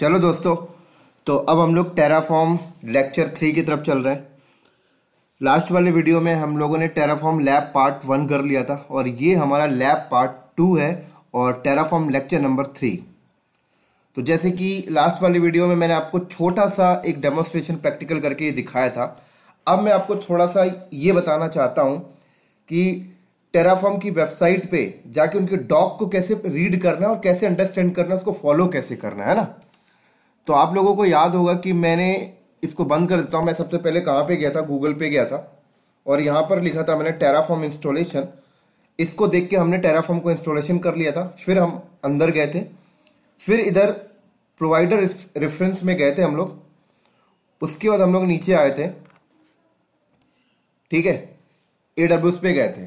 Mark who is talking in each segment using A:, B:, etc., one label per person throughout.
A: चलो दोस्तों तो अब हम लोग टेराफॉर्म लेक्चर थ्री की तरफ चल रहे हैं लास्ट वाले वीडियो में हम लोगों ने टेराफॉर्म लैब पार्ट वन कर लिया था और ये हमारा लैब पार्ट टू है और टेराफॉर्म लेक्चर नंबर थ्री तो जैसे कि लास्ट वाली वीडियो में मैंने आपको छोटा सा एक डेमोस्ट्रेशन प्रैक्टिकल करके ये दिखाया था अब मैं आपको थोड़ा सा ये बताना चाहता हूँ कि टेराफॉर्म की वेबसाइट पे जाके उनके डॉक को कैसे रीड करना है और कैसे अंडरस्टैंड करना है उसको फॉलो कैसे करना है ना तो आप लोगों को याद होगा कि मैंने इसको बंद कर देता हूँ मैं सबसे पहले कहाँ पे गया था गूगल पे गया था और यहाँ पर लिखा था मैंने टेराफॉर्म इंस्टॉलेशन इसको देख के हमने टेराफॉर्म को इंस्टॉलेशन कर लिया था फिर हम अंदर गए थे फिर इधर प्रोवाइडर रेफरेंस में गए थे हम लोग उसके बाद हम लोग नीचे आए थे ठीक है ए पे गए थे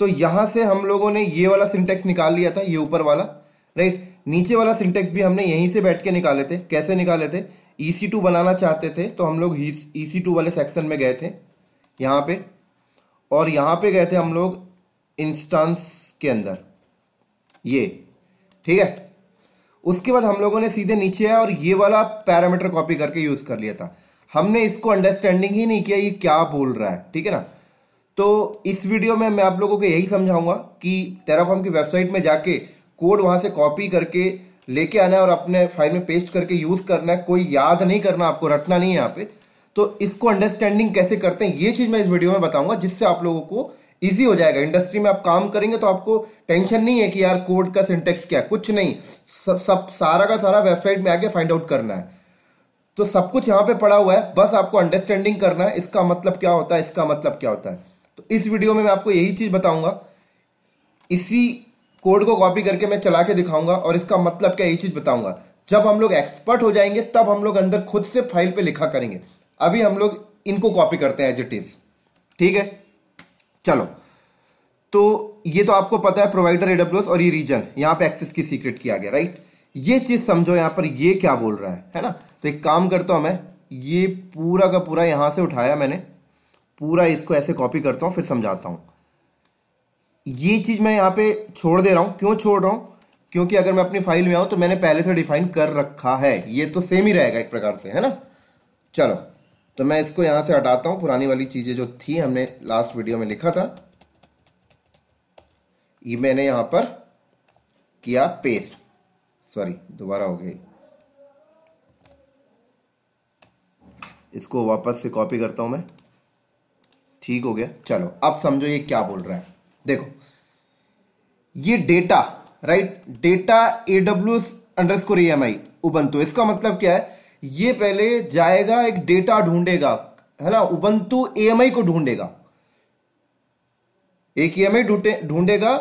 A: तो यहां से हम लोगों ने ये वाला सिंटेक्स निकाल लिया था ये ऊपर वाला राइट नीचे वाला सिंटेक्स भी हमने यहीं से बैठ के निकाले थे कैसे निकाले थे ई टू बनाना चाहते थे तो हम लोग ई सी टू वाले सेक्शन में गए थे यहाँ पे और यहाँ पे गए थे हम लोग इंस्टांस के अंदर ये ठीक है उसके बाद हम लोगों ने सीधे नीचे आया और ये वाला पैरामीटर कॉपी करके यूज़ कर लिया था हमने इसको अंडरस्टैंडिंग ही नहीं किया ये क्या बोल रहा है ठीक है ना तो इस वीडियो में मैं आप लोगों को यही समझाऊंगा कि टेराफॉर्म की वेबसाइट में जाके कोड वहां से कॉपी करके लेके आना है और अपने फाइल में पेस्ट करके यूज़ करना है कोई याद नहीं करना आपको रटना नहीं है यहाँ पे तो इसको अंडरस्टैंडिंग कैसे करते हैं ये चीज़ मैं इस वीडियो में बताऊंगा जिससे आप लोगों को ईजी हो जाएगा इंडस्ट्री में आप काम करेंगे तो आपको टेंशन नहीं है कि यार कोड का सिंटेक्स क्या है कुछ नहीं सब सारा का सारा वेबसाइट में आके फाइंड आउट करना है तो सब कुछ यहाँ पे पड़ा हुआ है बस आपको अंडरस्टैंडिंग करना है इसका मतलब क्या होता है इसका मतलब क्या होता है तो इस वीडियो में मैं आपको यही चीज़ बताऊंगा इसी कोड को कॉपी करके मैं चला के दिखाऊंगा और इसका मतलब क्या यही चीज़ बताऊंगा जब हम लोग एक्सपर्ट हो जाएंगे तब हम लोग अंदर खुद से फाइल पे लिखा करेंगे अभी हम लोग इनको कॉपी करते हैं एज इट इज़ ठीक है चलो तो ये तो आपको पता है प्रोवाइडर एडब्ल्यू और ये रीजन यहां पे एक्सेस की सीक्रेट किया गया राइट ये चीज़ समझो यहां पर ये क्या बोल रहा है है ना तो एक काम करता हूं मैं ये पूरा का पूरा यहां से उठाया मैंने पूरा इसको ऐसे कॉपी करता हूँ फिर समझाता हूँ ये चीज़ मैं यहाँ पे छोड़ दे रहा हूँ क्यों छोड़ रहा हूँ क्योंकि अगर मैं अपनी फाइल में आऊँ तो मैंने पहले से डिफाइन कर रखा है ये तो सेम ही रहेगा एक प्रकार से है ना चलो तो मैं इसको यहाँ से हटाता हूँ पुरानी वाली चीज़ें जो थी हमने लास्ट वीडियो में लिखा था ये मैंने यहाँ पर किया पेस्ट सॉरी दोबारा हो गई इसको वापस से कॉपी करता हूँ मैं ठीक हो गया चलो अब समझो ये क्या बोल रहा है देखो ये data right data A W S underscore Ubuntu इसका मतलब क्या है ये पहले जाएगा एक डेटा ढूंढेगा है ना उबंतु एएमआई को ढूंढेगा एक ईएमआई ढूंढेगा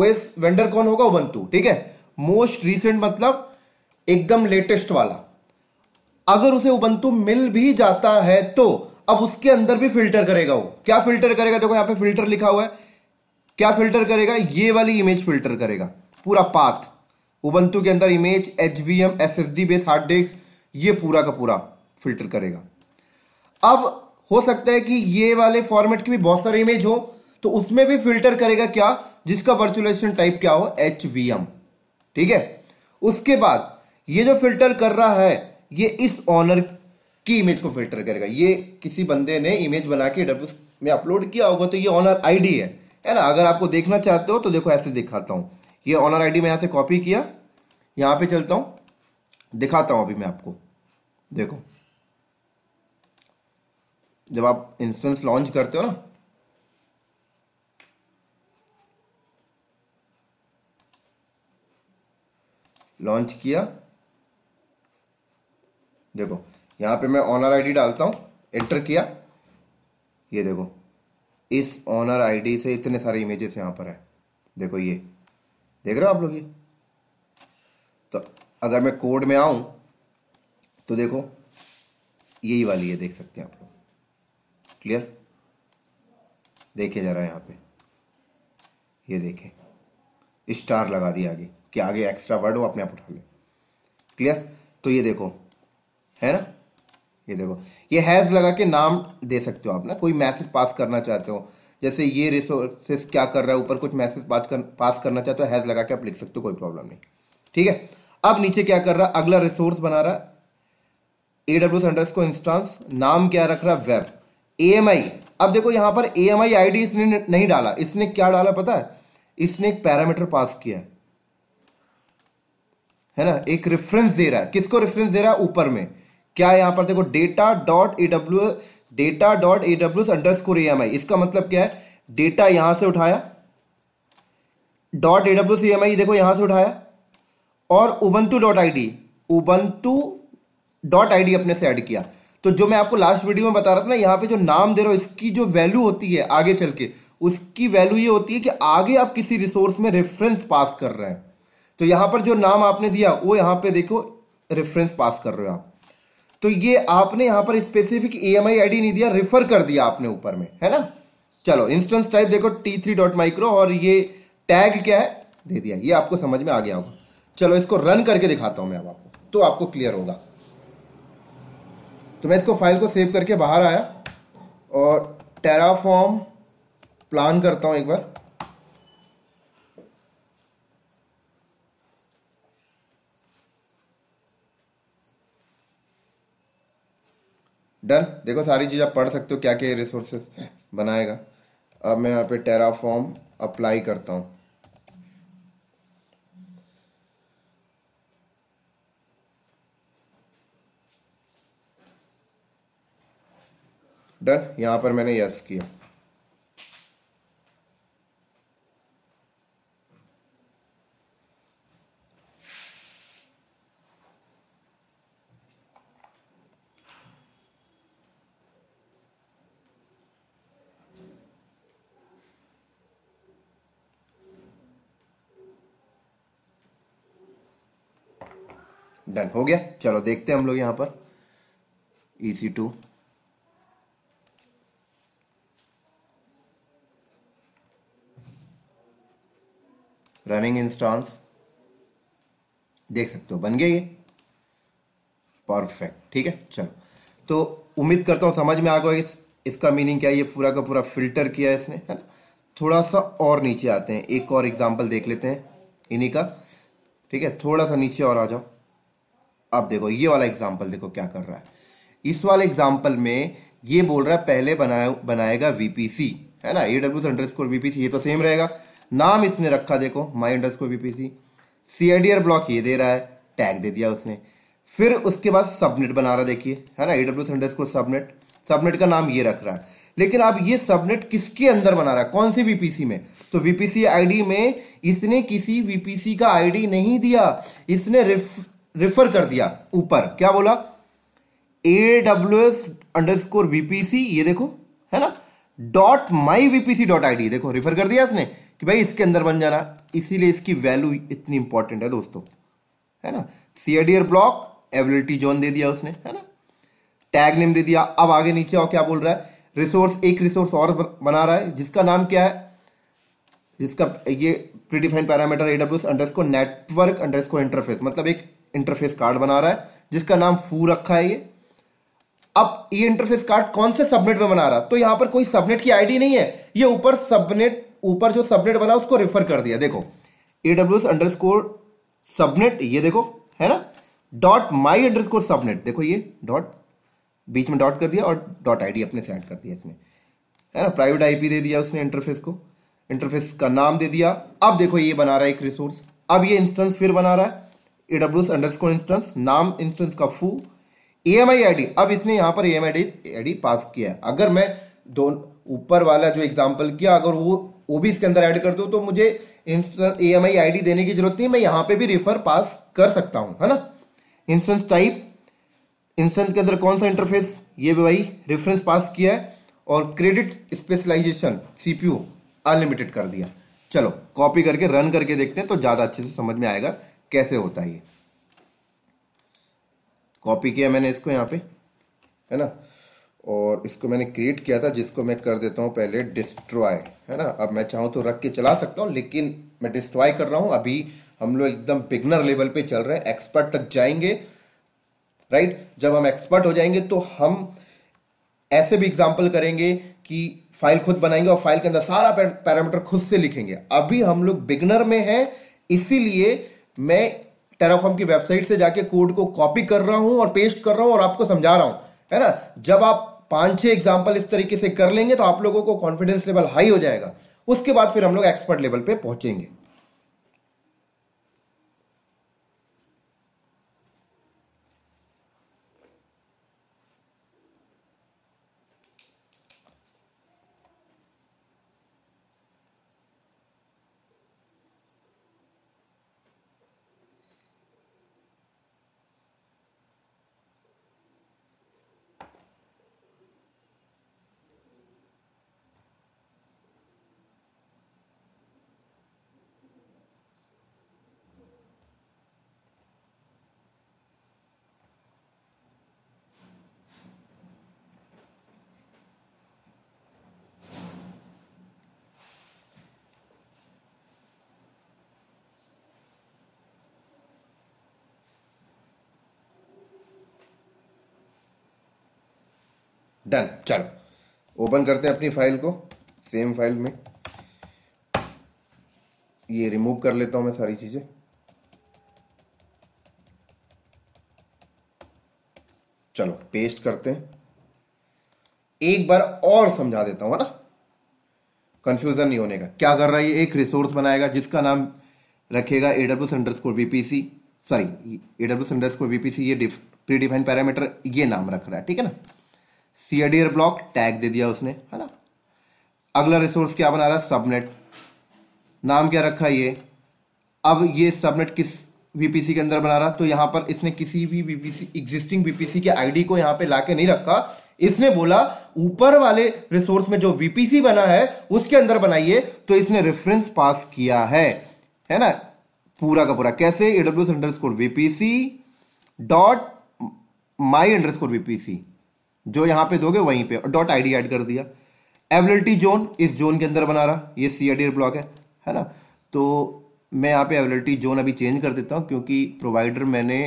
A: ओएस वेंडर कौन होगा उबंतु ठीक है मोस्ट रिसेंट मतलब एकदम लेटेस्ट वाला अगर उसे उबंतु मिल भी जाता है तो अब उसके अंदर भी फिल्टर करेगा वो क्या फिल्टर करेगा देखो यहाँ पे फिल्टर लिखा हुआ है क्या फिल्टर करेगा ये वाली इमेज फिल्टर करेगा पूरा पाथ उबंतु के अंदर image H V M S S D base hard disk ये पूरा का पूरा फिल्टर करेगा अब हो सकता है कि ये वाले फॉर्मेट की भी बहुत सारे इमेज हो तो उसमें भी फिल्टर करेगा क्या जिसका वर्चुअलाइजेशन टाइप क्या हो एच वी एम ठीक है उसके बाद ये जो फिल्टर कर रहा है ये इस ऑनर की इमेज को फिल्टर करेगा ये किसी बंदे ने इमेज बना के डब्ल्यू में अपलोड किया होगा तो ये ऑनर आईडी है है ना अगर आपको देखना चाहते हो तो देखो ऐसे दिखाता हूँ ये ऑनर आईडी मैं यहाँ से कॉपी किया यहाँ पे चलता हूँ दिखाता हूँ अभी मैं आपको देखो जब आप इंस्टेंस लॉन्च करते हो ना लॉन्च किया देखो यहाँ पे मैं ऑनर आईडी डालता हूँ एंटर किया ये देखो इस ऑनर आईडी से इतने सारे इमेजेस यहाँ पर है देखो ये देख रहे हो आप लोग ये तो अगर मैं कोड में आऊँ तो देखो यही वाली है देख सकते हैं आप लोग क्लियर देखिए है यहाँ पे ये देखें स्टार लगा दिया आगे कि आगे एक्स्ट्रा वर्ड हो अपने आप उठा लें क्लियर तो ये देखो है ना ये देखो ये हैज़ लगा के नाम दे सकते हो आप ना कोई मैसेज पास करना चाहते हो जैसे ये रिसोर्सेस क्या कर रहा है ऊपर कुछ मैसेज बात कर पास करना चाहते हो हैज़ लगा के आप लिख सकते हो कोई प्रॉब्लम नहीं ठीक है अब नीचे क्या कर रहा अगला रिसोर्स बना रहा ए डब्ल्यू सेंडर्स को इंस्टांस नाम क्या रख रहा वेब ए एम आई अब देखो यहां पर ए एम आई आई डी इसने नहीं डाला इसने क्या डाला पता है इसने एक पैरामीटर पास किया है ना एक रेफरेंस दे रहा है किसको रेफरेंस दे रहा है ऊपर में क्या यहाँ पर देखो data dot A W data dot A W underscore A M I इसका मतलब क्या है डेटा यहां से उठाया dot A W C M I देखो यहां से उठाया और two dot I D two dot I D अपने से ऐड किया तो जो मैं आपको लास्ट वीडियो में बता रहा था ना यहाँ पे जो नाम दे रहा हूं इसकी जो वैल्यू होती है आगे चल के उसकी वैल्यू ये होती है कि आगे आप किसी रिसोर्स में रेफरेंस पास कर रहे हैं तो यहां पर जो नाम आपने दिया वो यहां पे देखो रेफरेंस पास कर रहे हो आप तो ये आपने यहां पर स्पेसिफिक ई एम आई नहीं दिया रिफर कर दिया आपने ऊपर में है ना चलो इंस्टेंस टाइप देखो टी थ्री डॉट माइक्रो और ये टैग क्या है दे दिया ये आपको समझ में आ गया होगा चलो इसको रन करके दिखाता हूं मैं अब आपको तो आपको क्लियर होगा तो मैं इसको फाइल को सेव करके बाहर आया और टेराफॉर्म प्लान करता हूं एक बार डन देखो सारी चीज़ आप पढ़ सकते हो क्या क्या रिसोर्सेस बनाएगा अब मैं यहाँ पे टेराफॉर्म अप्लाई करता हूँ डन यहाँ पर मैंने यस किया डन हो गया चलो देखते हैं हम लोग यहां पर ई टू रनिंग इंस्टॉल्स देख सकते हो बन गया ये परफेक्ट ठीक है चलो तो उम्मीद करता हूं समझ में आ गया इस, इसका मीनिंग क्या है ये पूरा का पूरा फिल्टर किया है इसने है ना थोड़ा सा और नीचे आते हैं एक और एग्जाम्पल देख लेते हैं इन्हीं का ठीक है थोड़ा सा नीचे और आ जाओ अब देखो ये वाला एग्जाम्पल देखो क्या कर रहा है इस वाले एग्जाम्पल में ये बोल रहा है पहले बना बनाएगा वीपीसी है ना A W underscore VPC ये तो सेम रहेगा नाम इसने रखा देखो my underscore VPC CIDR block ये दे रहा है टैग दे दिया उसने फिर उसके बाद सबनेट बना रहा देखिए है ना A W underscore subnet subnet का नाम ये रख रहा है लेकिन आप ये सबनेट किसके अंदर बना रहा है कौन सी वीपीसी में तो वीपीसी आईडी में इसने किसी वीपीसी का आईडी नहीं दिया इसने रेफर कर दिया ऊपर क्या बोला A W S underscore VPC ये देखो है ना dot my VPC dot I देखो रेफर कर दिया इसने कि भाई इसके अंदर बन जाना इसीलिए इसकी वैल्यू इतनी इंपॉर्टेंट है दोस्तों है ना सीएडीआर ब्लॉक एबिलिटी जोन दे दिया उसने है ना टैग नेम दे दिया अब आगे नीचे और क्या बोल रहा है रिसोर्स एक रिसोर्स और बना रहा है जिसका नाम क्या है जिसका ये predefined parameter A W underscore network underscore interface मतलब एक इंटरफेस कार्ड बना रहा है जिसका नाम फू रखा है ये अब ये इंटरफेस कार्ड कौन से सबनेट में बना रहा तो यहां पर कोई सबनेट की आईडी नहीं है ये ऊपर सबनेट ऊपर जो सबनेट बना उसको रेफर कर दिया देखो A W S underscore subnet ये देखो है ना dot my underscore subnet देखो ये डॉट बीच में डॉट कर दिया और डॉट आईडी अपने से कर दिया इसने है ना प्राइवेट आईपी दे दिया उसने इंटरफेस को इंटरफेस का नाम दे दिया अब देखो ये बना रहा है एक रिसोर्स अब ये इंस्टेंस फिर बना रहा है ए डब्ल्यू अंडरस्कोर इंस्टेंस नाम इंस्टेंस का foo A M I I D अब इसने यहाँ पर ए एम आई डी पास किया है अगर मैं दो ऊपर वाला जो एग्जाम्पल किया अगर वो वो भी इसके अंदर ऐड कर दो तो मुझे instance A M I I D देने की जरूरत नहीं मैं यहाँ पे भी रेफर पास कर सकता हूँ है ना इंस्टेंस टाइप इंस्टेंस के अंदर कौन सा इंटरफेस ये भी भाई रेफरेंस पास किया है और क्रेडिट स्पेशलाइजेशन सीपीयू अनलिमिटेड कर दिया चलो कॉपी करके रन करके देखते हैं तो ज़्यादा अच्छे से समझ में आएगा कैसे होता है ये कॉपी किया मैंने इसको यहाँ पे है ना और इसको मैंने क्रिएट किया था जिसको मैं कर देता हूँ पहले डिस्ट्रॉय है ना अब मैं चाहूँ तो रख के चला सकता हूँ लेकिन मैं डिस्ट्रॉय कर रहा हूँ अभी हम लोग एकदम बिगनर लेवल पे चल रहे हैं एक्सपर्ट तक जाएंगे राइट जब हम एक्सपर्ट हो जाएंगे तो हम ऐसे भी एग्जाम्पल करेंगे कि फाइल खुद बनाएंगे और फाइल के अंदर सारा पैरामीटर खुद से लिखेंगे अभी हम लोग बिगनर में हैं इसीलिए मैं टेराफॉर्म की वेबसाइट से जाके कोड को कॉपी कर रहा हूं और पेस्ट कर रहा हूं और आपको समझा रहा हूं है ना जब आप पांच छह एग्जाम्पल इस तरीके से कर लेंगे तो आप लोगों को कॉन्फिडेंस लेवल हाई हो जाएगा उसके बाद फिर हम लोग एक्सपर्ट लेवल पे पहुंचेंगे डन चलो ओपन करते हैं अपनी फाइल को सेम फाइल में ये रिमूव कर लेता हूं मैं सारी चीज़ें चलो पेस्ट करते हैं एक बार और समझा देता हूं ना कंफ्यूजन नहीं होने का क्या कर रहा है ये एक रिसोर्स बनाएगा जिसका नाम रखेगा A W underscore VPC sorry A W underscore VPC ये प्री पैरामीटर ये नाम रख रहा है ठीक है ना सीएडीआर ब्लॉक टैग दे दिया उसने है ना अगला रिसोर्स क्या बना रहा है सबनेट नाम क्या रखा ये अब ये सबनेट किस वीपीसी के अंदर बना रहा तो यहां पर इसने किसी भी वीपीसी एग्जिस्टिंग वीपीसी के आईडी को यहां पे लाके नहीं रखा इसने बोला ऊपर वाले रिसोर्स में जो वीपीसी बना है उसके अंदर बनाइए तो इसने रेफरेंस पास किया है है ना पूरा का पूरा कैसे A W underscore VPC dot my underscore VPC जो यहां पे दोगे वहीं पे और डॉट आईडी ऐड कर दिया एवेबिलिटी जोन इस जोन के अंदर बना रहा ये सी आई ब्लॉक है है ना तो मैं यहाँ पे एवेबिलिटी जोन अभी चेंज कर देता हूँ क्योंकि प्रोवाइडर मैंने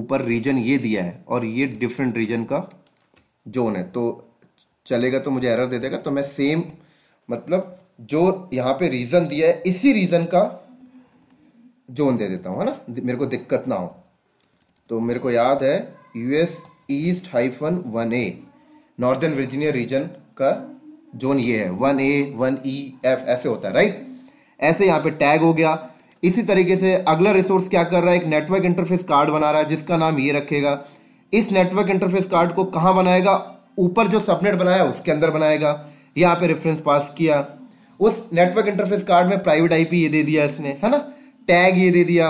A: ऊपर रीजन ये दिया है और ये डिफरेंट रीजन का जोन है तो चलेगा तो मुझे एरर दे देगा तो मैं सेम मतलब जो यहाँ पे रीजन दिया है इसी रीजन का जोन दे देता हूँ है ना मेरे को दिक्कत ना हो तो मेरे को याद है US east hyphen one A northern Virginia region का जोन ये है one A one E F ऐसे होता है राइट ऐसे यहाँ पे टैग हो गया इसी तरीके से अगला रिसोर्स क्या कर रहा है एक नेटवर्क इंटरफेस कार्ड बना रहा है जिसका नाम ये रखेगा इस नेटवर्क इंटरफेस कार्ड को कहाँ बनाएगा ऊपर जो सबनेट बनाया उसके अंदर बनाएगा यहाँ पे रेफरेंस पास किया उस नेटवर्क इंटरफेस कार्ड में प्राइवेट आईपी ये दे दिया इसने है ना टैग ये दे दिया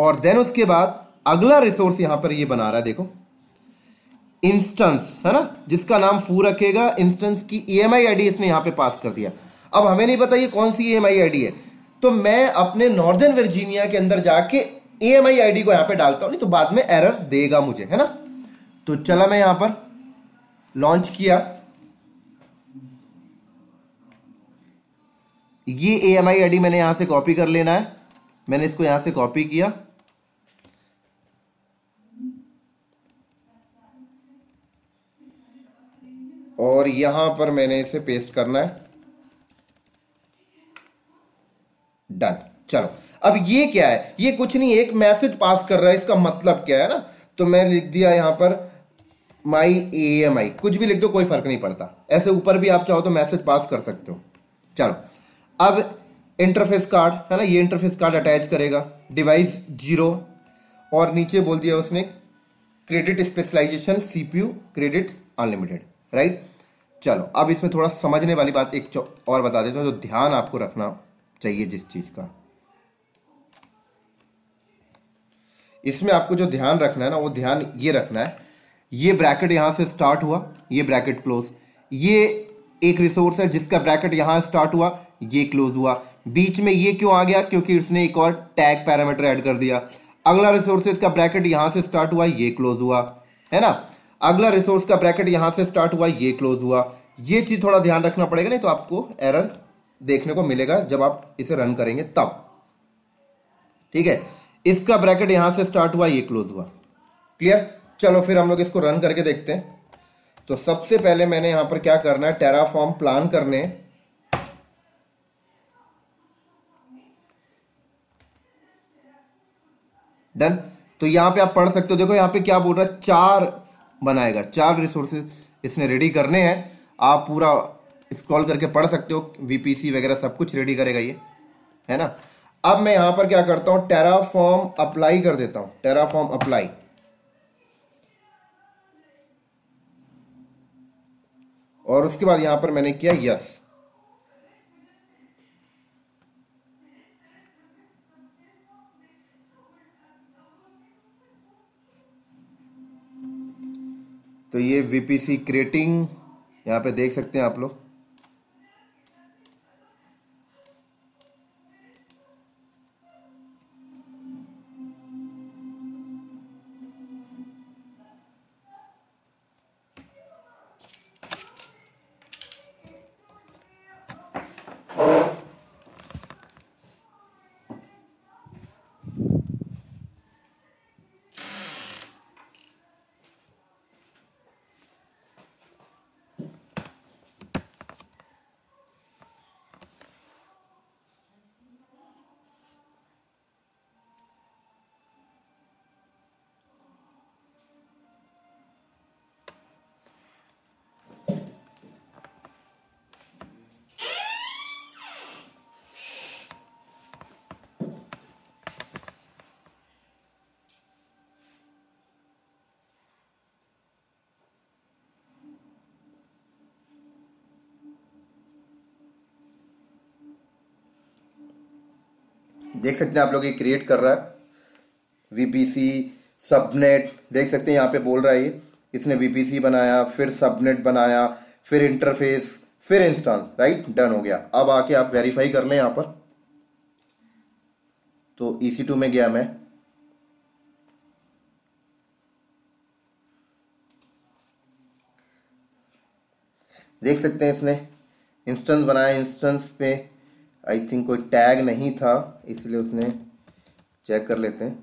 A: और देन उसके बाद अगला रिसोर्स यहां पर ये बना रहा है देखो इंस्टेंस है ना जिसका नाम फू रखेगा इंस्टेंस की ईएमआई e आईडी इसने यहां पे पास कर दिया अब हमें नहीं पता ये कौन सी ईएमआई e आईडी है तो मैं अपने नॉर्दर्न वर्जीनिया के अंदर जाके ईएमआई e आईडी को यहां पे डालता हूं नहीं तो बाद में एरर देगा मुझे है ना तो चला मैं यहां पर लॉन्च किया ये ए एम मैंने यहां से कॉपी कर लेना है मैंने इसको यहां से कॉपी किया और यहां पर मैंने इसे पेस्ट करना है डन चलो अब ये क्या है ये कुछ नहीं एक मैसेज पास कर रहा है इसका मतलब क्या है ना तो मैं लिख दिया यहां पर माई ए एम आई कुछ भी लिख दो कोई फर्क नहीं पड़ता ऐसे ऊपर भी आप चाहो तो मैसेज पास कर सकते हो चलो अब इंटरफेस कार्ड है ना ये इंटरफेस कार्ड अटैच करेगा डिवाइस जीरो और नीचे बोल दिया उसने credit specialization CPU credit unlimited right चलो अब इसमें थोड़ा समझने वाली बात एक और बता देता हूँ जो ध्यान आपको रखना चाहिए जिस चीज़ का इसमें आपको जो ध्यान रखना है ना वो ध्यान ये रखना है ये ब्रैकेट यहां से स्टार्ट हुआ ये ब्रैकेट क्लोज ये एक रिसोर्स है जिसका ब्रैकेट यहां स्टार्ट हुआ ये क्लोज हुआ बीच में ये क्यों आ गया क्योंकि इसने एक और टैग पैरामीटर ऐड कर दिया अगला रिसोर्स का ब्रैकेट यहां से स्टार्ट हुआ ये क्लोज हुआ है ना अगला रिसोर्स का ब्रैकेट यहां से स्टार्ट हुआ ये क्लोज हुआ ये चीज़ थोड़ा ध्यान रखना पड़ेगा नहीं तो आपको एरर देखने को मिलेगा जब आप इसे रन करेंगे तब ठीक है इसका ब्रैकेट यहां से स्टार्ट हुआ ये क्लोज हुआ क्लियर चलो फिर हम लोग इसको रन करके देखते हैं तो सबसे पहले मैंने यहां पर क्या करना है टेराफॉर्म प्लान करने डन तो यहां पे आप पढ़ सकते हो देखो यहां पे क्या बोल रहा है चार बनाएगा चार रिसोर्सेज इसने रेडी करने हैं आप पूरा स्क्रॉल करके पढ़ सकते हो वीपीसी वगैरह सब कुछ रेडी करेगा ये है ना अब मैं यहां पर क्या करता हूं टेराफॉर्म अप्लाई कर देता हूं टेराफॉर्म अप्लाई और उसके बाद यहां पर मैंने किया यस तो ये वीपीसी क्रेटिंग यहाँ पे देख सकते हैं आप लोग देख सकते हैं आप लोग ये क्रिएट कर रहा है वीपीसी सबनेट देख सकते हैं यहाँ पे बोल रहा है ये इसने वीपीसी बनाया फिर सबनेट बनाया फिर इंटरफेस फिर इंस्टॉल राइट डन हो गया अब आके आप वेरीफाई कर लें यहाँ पर तो ई सी टू में गया मैं देख सकते हैं इसने इंस्टेंस बनाया इंस्टेंस पे आई थिंक कोई टैग नहीं था इसलिए उसने चेक कर लेते हैं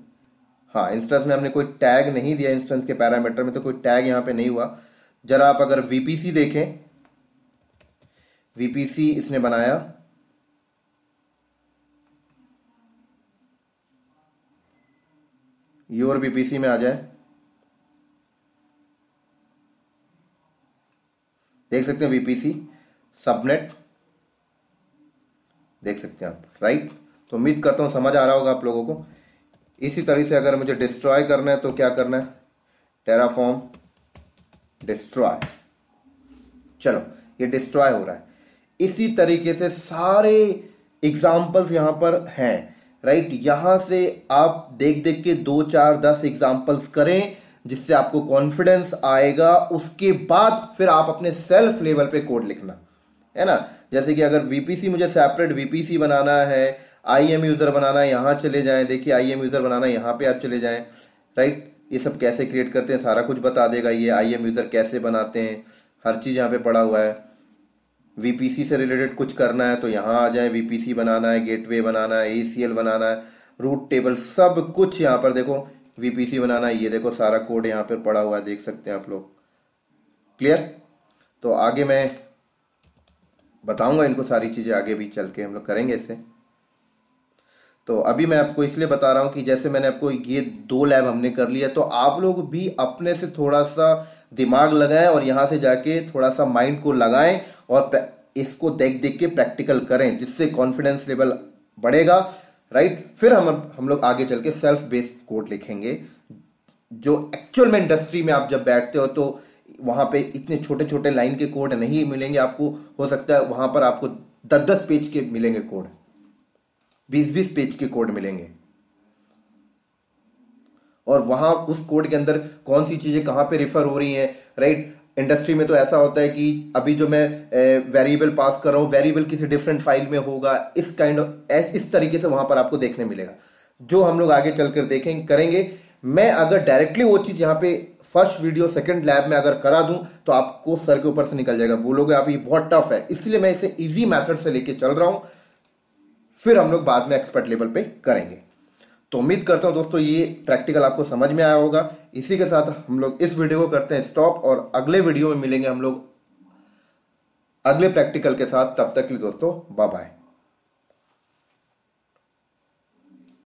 A: हाँ इंस्टेंस में हमने कोई टैग नहीं दिया इंस्टेंस के पैरामीटर में तो कोई टैग यहाँ पे नहीं हुआ जरा आप अगर वीपीसी देखें वीपीसी इसने बनाया योर बीपीसी में आ जाए देख सकते हैं वीपीसी सबनेट देख सकते हैं आप राइट तो उम्मीद करता हूँ समझ आ रहा होगा आप लोगों को इसी तरह से अगर मुझे डिस्ट्रॉय करना है तो क्या करना है टेराफॉर्म डिस्ट्रॉय चलो ये डिस्ट्रॉय हो रहा है इसी तरीके से सारे एग्जाम्पल्स यहाँ पर हैं राइट यहाँ से आप देख देख के दो चार दस एग्जाम्पल्स करें जिससे आपको कॉन्फिडेंस आएगा उसके बाद फिर आप अपने सेल्फ लेवल पे कोड लिखना है ना जैसे कि अगर वीपीसी मुझे सेपरेट वीपीसी बनाना है आई एम यूज़र बनाना है यहाँ चले जाएँ देखिए आई एम यूज़र बनाना है यहाँ पे आप चले जाएँ राइट ये सब कैसे क्रिएट करते हैं सारा कुछ बता देगा ये आई एम यूज़र कैसे बनाते हैं हर चीज़ यहाँ पे पड़ा हुआ है वीपीसी से रिलेटेड कुछ करना है तो यहाँ आ जाए वीपीसी बनाना है गेट बनाना है ए बनाना है रूट टेबल सब कुछ यहाँ पर देखो वीपीसी बनाना है ये देखो सारा कोड यहाँ पर पड़ा हुआ है देख सकते हैं आप लोग क्लियर तो आगे मैं बताऊंगा इनको सारी चीज़ें आगे भी चल के हम लोग करेंगे इसे तो अभी मैं आपको इसलिए बता रहा हूँ कि जैसे मैंने आपको ये दो लैब हमने कर लिया तो आप लोग भी अपने से थोड़ा सा दिमाग लगाएं और यहाँ से जाके थोड़ा सा माइंड को लगाएं और इसको देख देख के प्रैक्टिकल करें जिससे कॉन्फिडेंस लेवल बढ़ेगा राइट फिर हम हम लोग आगे चल के सेल्फ बेस्ड कोड लिखेंगे जो एक्चुअल में इंडस्ट्री में आप जब बैठते हो तो वहाँ पे इतने छोटे छोटे लाइन के कोड नहीं मिलेंगे आपको हो सकता है वहाँ पर आपको दस दस पेज के मिलेंगे कोड बीस बीस पेज के कोड मिलेंगे और वहाँ उस कोड के अंदर कौन सी चीज़ें कहाँ पे रिफर हो रही हैं राइट इंडस्ट्री में तो ऐसा होता है कि अभी जो मैं वेरिएबल पास कर रहा हूँ वेरिएबल किसी डिफरेंट फाइल में होगा इस काइंड ऑफ इस तरीके से वहाँ पर आपको देखने मिलेगा जो हम लोग आगे चलकर देखें करेंगे मैं अगर डायरेक्टली वो चीज़ यहाँ पे फर्स्ट वीडियो सेकंड लैब में अगर करा दूं तो आपको सर के ऊपर से निकल जाएगा बोलोगे आप ये बहुत टफ है इसलिए मैं इसे इजी मेथड से लेके चल रहा हूं फिर हम लोग बाद में एक्सपर्ट लेवल पे करेंगे तो उम्मीद करता हूं दोस्तों ये प्रैक्टिकल आपको समझ में आया होगा इसी के साथ हम लोग इस वीडियो को करते हैं स्टॉप और अगले वीडियो में मिलेंगे हम लोग अगले प्रैक्टिकल के साथ तब तक के लिए दोस्तों बाय बाय